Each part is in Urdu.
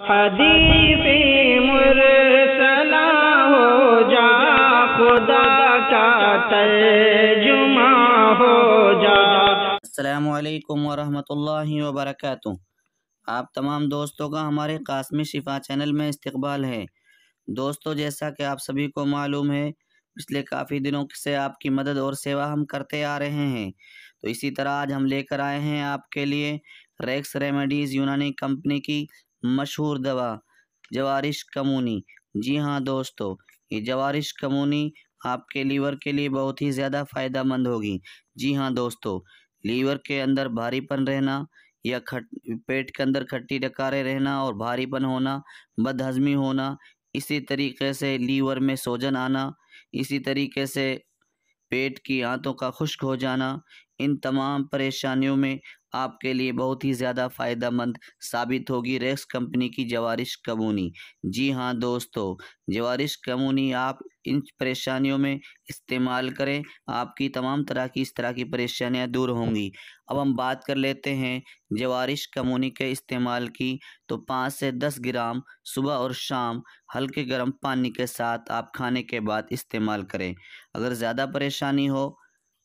السلام علیکم ورحمۃ اللہ وبرکاتہ آپ تمام دوستوں کا ہمارے قاسمی شفا چینل میں استقبال ہے دوستو جیسا کہ آپ سبھی کو معلوم ہے پچھلے کافی دنوں سے آپ کی مدد اور سیوا ہم کرتے آ رہے ہیں تو اسی طرح آج ہم لے کر آئے ہیں آپ کے لیے ریکس ریمیڈیز یونانی کمپنی کی مشہور دوا جوارش کمونی جی ہاں دوستو یہ جوارش کمونی آپ کے لیور کے لیے بہت ہی زیادہ فائدہ مند ہوگی جی ہاں دوستو لیور کے اندر بھاری پن رہنا یا کھٹ پیٹ کے اندر کھٹی ڈکارے رہنا اور بھاری پن ہونا بد ہضمی ہونا اسی طریقے سے لیور میں سوجن آنا اسی طریقے سے پیٹ کی آنتوں کا خشک ہو جانا ان تمام پریشانیوں میں آپ کے لیے بہت ہی زیادہ فائدہ مند ثابت ہوگی ریکس کمپنی کی جوارش کمونی جی ہاں دوستو جوارش کمونی آپ ان پریشانیوں میں استعمال کریں آپ کی تمام طرح کی اس طرح کی پریشانیاں دور ہوں گی اب ہم بات کر لیتے ہیں جوارش کمونی کے استعمال کی تو پانچ سے دس گرام صبح اور شام ہلکے گرم پانی کے ساتھ آپ کھانے کے بعد استعمال کریں اگر زیادہ پریشانی ہو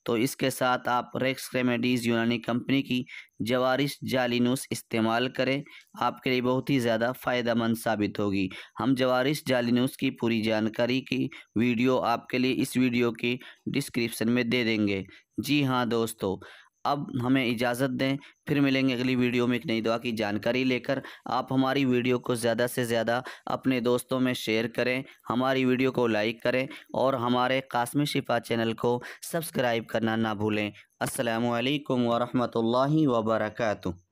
تو اس کے ساتھ آپ ریکس ریمیڈیز یونانی کمپنی کی جوارش جالینوس استعمال کریں آپ کے لیے بہت ہی زیادہ فائدہ مند ثابت ہوگی ہم جوارش جالینوس کی پوری جانکاری کی ویڈیو آپ کے لیے اس ویڈیو کی ڈسکرپشن میں دے دیں گے جی ہاں دوستو اب ہمیں اجازت دیں پھر ملیں گے اگلی ویڈیو میں ایک نئی دعا کی جانکاری لے کر آپ ہماری ویڈیو کو زیادہ سے زیادہ اپنے دوستوں میں شیئر کریں ہماری ویڈیو کو لائک کریں اور ہمارے قاسم شفا چینل کو سبسکرائب کرنا نہ بھولیں السلام علیکم ورحمۃ اللہ وبرکاتہ